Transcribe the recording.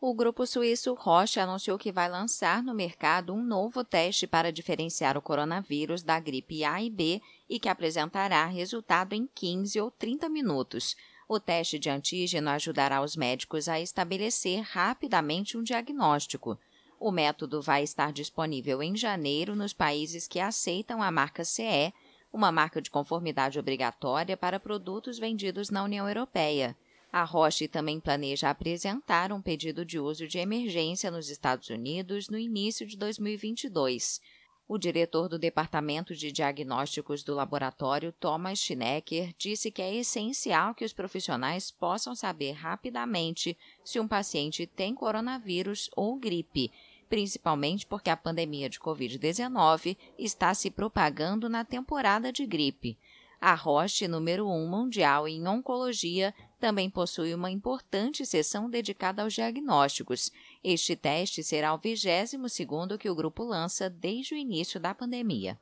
o grupo suíço Roche anunciou que vai lançar no mercado um novo teste para diferenciar o coronavírus da gripe A e B e que apresentará resultado em 15 ou 30 minutos. O teste de antígeno ajudará os médicos a estabelecer rapidamente um diagnóstico. O método vai estar disponível em janeiro nos países que aceitam a marca CE, uma marca de conformidade obrigatória para produtos vendidos na União Europeia. A Roche também planeja apresentar um pedido de uso de emergência nos Estados Unidos no início de 2022. O diretor do Departamento de Diagnósticos do laboratório, Thomas Schnecker, disse que é essencial que os profissionais possam saber rapidamente se um paciente tem coronavírus ou gripe, principalmente porque a pandemia de Covid-19 está se propagando na temporada de gripe. A Roche, número 1 um mundial em oncologia, também possui uma importante seção dedicada aos diagnósticos. Este teste será o 22º que o grupo lança desde o início da pandemia.